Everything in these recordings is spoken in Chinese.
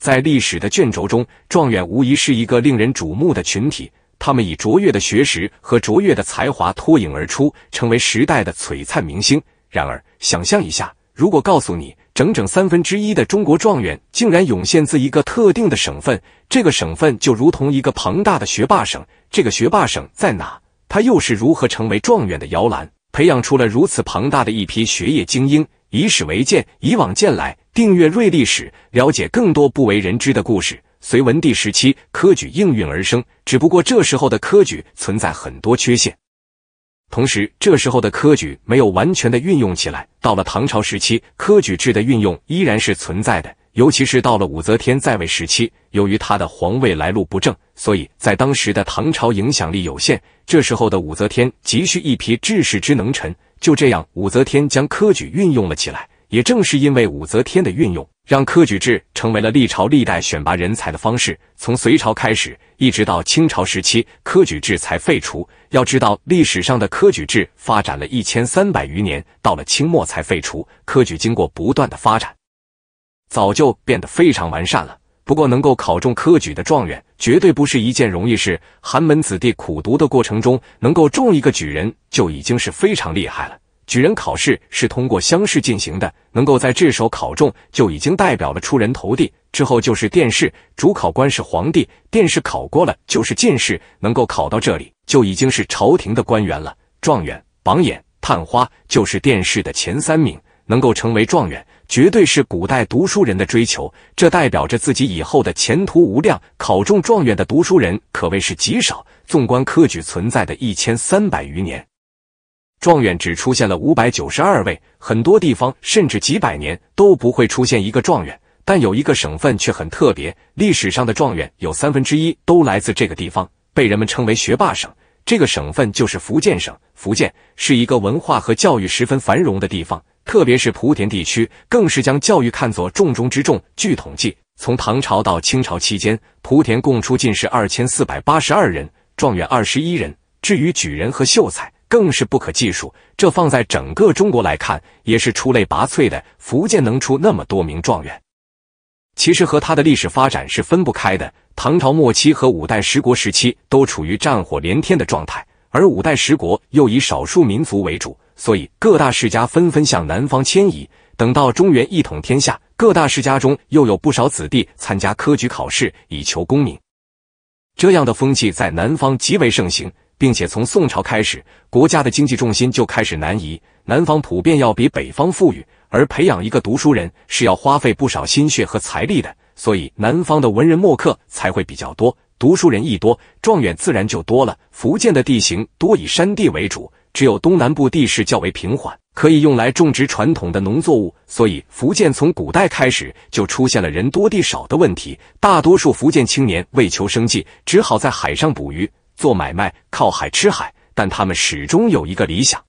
在历史的卷轴中，状元无疑是一个令人瞩目的群体。他们以卓越的学识和卓越的才华脱颖而出，成为时代的璀璨明星。然而，想象一下，如果告诉你，整整三分之一的中国状元竟然涌现自一个特定的省份，这个省份就如同一个庞大的学霸省。这个学霸省在哪？它又是如何成为状元的摇篮，培养出了如此庞大的一批学业精英？以史为鉴，以往鉴来。订阅《瑞历史》，了解更多不为人知的故事。隋文帝时期，科举应运而生，只不过这时候的科举存在很多缺陷。同时，这时候的科举没有完全的运用起来。到了唐朝时期，科举制的运用依然是存在的，尤其是到了武则天在位时期，由于她的皇位来路不正，所以在当时的唐朝影响力有限。这时候的武则天急需一批治世之能臣。就这样，武则天将科举运用了起来。也正是因为武则天的运用，让科举制成为了历朝历代选拔人才的方式。从隋朝开始，一直到清朝时期，科举制才废除。要知道，历史上的科举制发展了一千三百余年，到了清末才废除。科举经过不断的发展，早就变得非常完善了。不过，能够考中科举的状元绝对不是一件容易事。寒门子弟苦读的过程中，能够中一个举人就已经是非常厉害了。举人考试是通过乡试进行的，能够在这首考中，就已经代表了出人头地。之后就是殿试，主考官是皇帝。殿试考过了就是进士，能够考到这里就已经是朝廷的官员了。状元、榜眼、探花就是殿试的前三名。能够成为状元，绝对是古代读书人的追求。这代表着自己以后的前途无量。考中状元的读书人可谓是极少。纵观科举存在的一千三百余年，状元只出现了五百九十二位。很多地方甚至几百年都不会出现一个状元，但有一个省份却很特别。历史上的状元有三分之一都来自这个地方，被人们称为“学霸省”。这个省份就是福建省。福建是一个文化和教育十分繁荣的地方，特别是莆田地区，更是将教育看作重中之重。据统计，从唐朝到清朝期间，莆田共出进士二千四百八十二人，状元二十一人。至于举人和秀才，更是不可计数。这放在整个中国来看，也是出类拔萃的。福建能出那么多名状元。其实和它的历史发展是分不开的。唐朝末期和五代十国时期都处于战火连天的状态，而五代十国又以少数民族为主，所以各大世家纷纷向南方迁移。等到中原一统天下，各大世家中又有不少子弟参加科举考试，以求功名。这样的风气在南方极为盛行，并且从宋朝开始，国家的经济重心就开始南移，南方普遍要比北方富裕。而培养一个读书人是要花费不少心血和财力的，所以南方的文人墨客才会比较多。读书人一多，状元自然就多了。福建的地形多以山地为主，只有东南部地势较为平缓，可以用来种植传统的农作物。所以福建从古代开始就出现了人多地少的问题。大多数福建青年为求生计，只好在海上捕鱼、做买卖，靠海吃海。但他们始终有一个理想。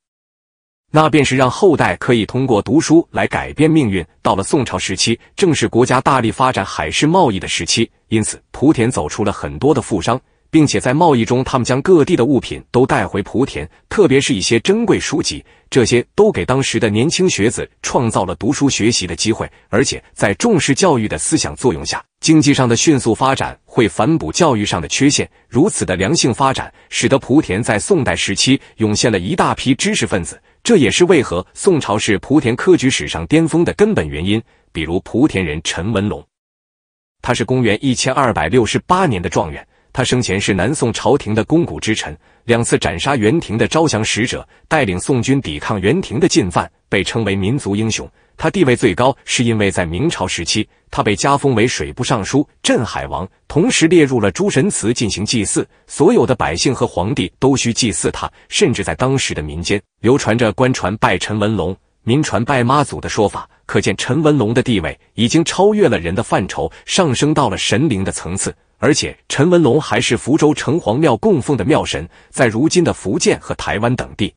那便是让后代可以通过读书来改变命运。到了宋朝时期，正是国家大力发展海事贸易的时期，因此莆田走出了很多的富商，并且在贸易中，他们将各地的物品都带回莆田，特别是一些珍贵书籍，这些都给当时的年轻学子创造了读书学习的机会。而且在重视教育的思想作用下，经济上的迅速发展会反哺教育上的缺陷，如此的良性发展，使得莆田在宋代时期涌现了一大批知识分子。这也是为何宋朝是莆田科举史上巅峰的根本原因。比如莆田人陈文龙，他是公元一千二百六十八年的状元。他生前是南宋朝廷的肱骨之臣，两次斩杀元廷的招降使者，带领宋军抵抗元廷的进犯，被称为民族英雄。他地位最高，是因为在明朝时期，他被加封为水部尚书、镇海王，同时列入了诸神祠进行祭祀，所有的百姓和皇帝都需祭祀他。甚至在当时的民间，流传着“官传拜陈文龙，民传拜妈祖”的说法，可见陈文龙的地位已经超越了人的范畴，上升到了神灵的层次。而且陈文龙还是福州城隍庙供奉的庙神，在如今的福建和台湾等地，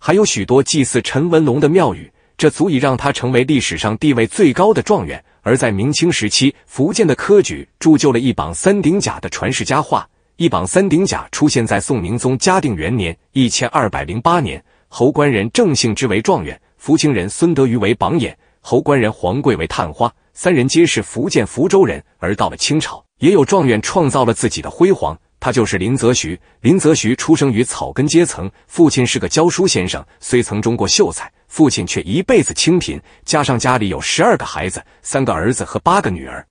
还有许多祭祀陈文龙的庙宇，这足以让他成为历史上地位最高的状元。而在明清时期，福建的科举铸就了一榜三鼎甲的传世佳话。一榜三鼎甲出现在宋明宗嘉定元年（一千二百零八年），侯官人郑姓之为状元，福清人孙德舆为榜眼，侯官人黄贵为探花，三人皆是福建福州人。而到了清朝，也有状元创造了自己的辉煌，他就是林则徐。林则徐出生于草根阶层，父亲是个教书先生，虽曾中过秀才，父亲却一辈子清贫。加上家里有十二个孩子，三个儿子和八个女儿，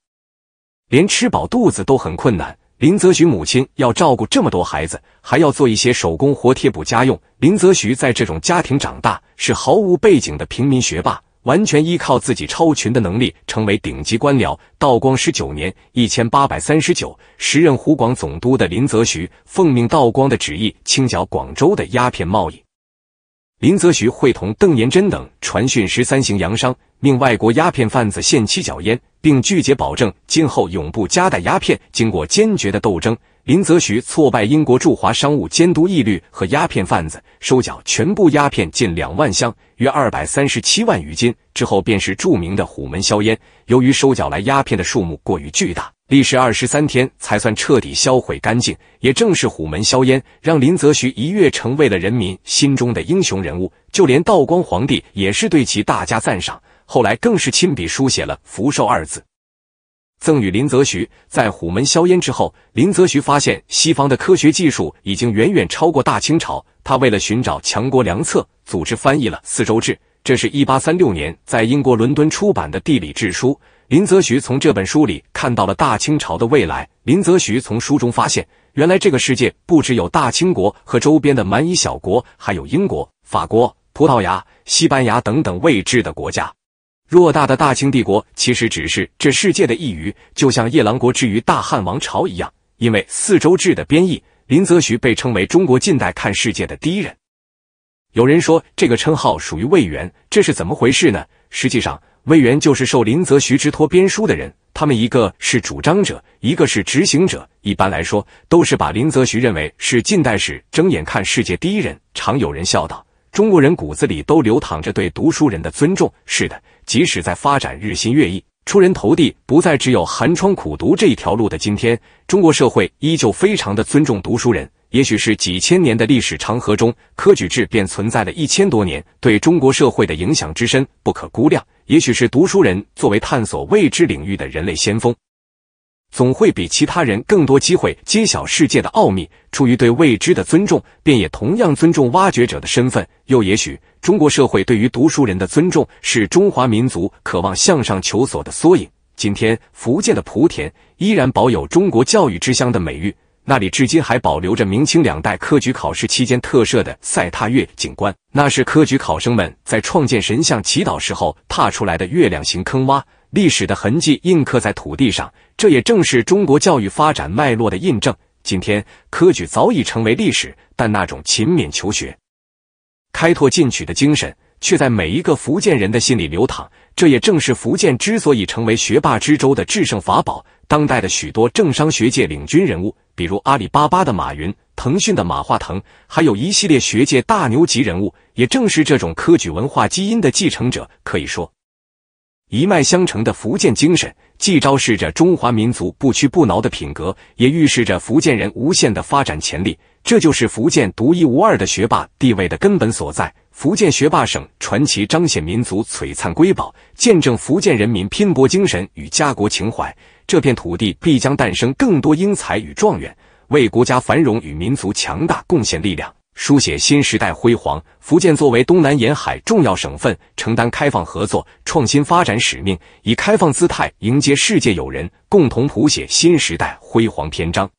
连吃饱肚子都很困难。林则徐母亲要照顾这么多孩子，还要做一些手工活贴补家用。林则徐在这种家庭长大，是毫无背景的平民学霸。完全依靠自己超群的能力，成为顶级官僚。道光十九年（一千八百三十九），时任湖广总督的林则徐奉命道光的旨意，清剿广州的鸦片贸易。林则徐会同邓延桢等传讯十三行洋商，命外国鸦片贩子限期缴烟，并拒绝保证今后永不夹带鸦片。经过坚决的斗争。林则徐挫败英国驻华商务监督义律和鸦片贩子，收缴全部鸦片近两万箱，约二百三十七万余斤。之后便是著名的虎门销烟。由于收缴来鸦片的数目过于巨大，历时二十三天才算彻底销毁干净。也正是虎门销烟，让林则徐一跃成为了人民心中的英雄人物，就连道光皇帝也是对其大加赞赏。后来更是亲笔书写了“福寿”二字。赠予林则徐。在虎门销烟之后，林则徐发现西方的科学技术已经远远超过大清朝。他为了寻找强国良策，组织翻译了《四周志》，这是一八三六年在英国伦敦出版的地理志书。林则徐从这本书里看到了大清朝的未来。林则徐从书中发现，原来这个世界不只有大清国和周边的蛮夷小国，还有英国、法国、葡萄牙、西班牙等等未知的国家。偌大的大清帝国其实只是这世界的一隅，就像夜郎国之于大汉王朝一样。因为四周制的编译，林则徐被称为中国近代看世界的第一人。有人说这个称号属于魏源，这是怎么回事呢？实际上，魏源就是受林则徐之托编书的人。他们一个是主张者，一个是执行者。一般来说，都是把林则徐认为是近代史睁眼看世界第一人。常有人笑道：“中国人骨子里都流淌着对读书人的尊重。”是的。即使在发展日新月异、出人头地不再只有寒窗苦读这一条路的今天，中国社会依旧非常的尊重读书人。也许是几千年的历史长河中，科举制便存在了一千多年，对中国社会的影响之深不可估量。也许是读书人作为探索未知领域的人类先锋。总会比其他人更多机会揭晓世界的奥秘。出于对未知的尊重，便也同样尊重挖掘者的身份。又也许，中国社会对于读书人的尊重，是中华民族渴望向上求索的缩影。今天，福建的莆田依然保有中国教育之乡的美誉，那里至今还保留着明清两代科举考试期间特设的赛踏月景观，那是科举考生们在创建神像祈祷时候踏出来的月亮形坑洼。历史的痕迹印刻在土地上，这也正是中国教育发展脉络的印证。今天科举早已成为历史，但那种勤勉求学、开拓进取的精神却在每一个福建人的心里流淌。这也正是福建之所以成为学霸之州的制胜法宝。当代的许多政商学界领军人物，比如阿里巴巴的马云、腾讯的马化腾，还有一系列学界大牛级人物，也正是这种科举文化基因的继承者。可以说。一脉相承的福建精神，既昭示着中华民族不屈不挠的品格，也预示着福建人无限的发展潜力。这就是福建独一无二的学霸地位的根本所在。福建学霸省传奇彰显民族璀璨瑰宝，见证福建人民拼搏精神与家国情怀。这片土地必将诞生更多英才与状元，为国家繁荣与民族强大贡献力量。书写新时代辉煌，福建作为东南沿海重要省份，承担开放合作、创新发展使命，以开放姿态迎接世界友人，共同谱写新时代辉煌篇章。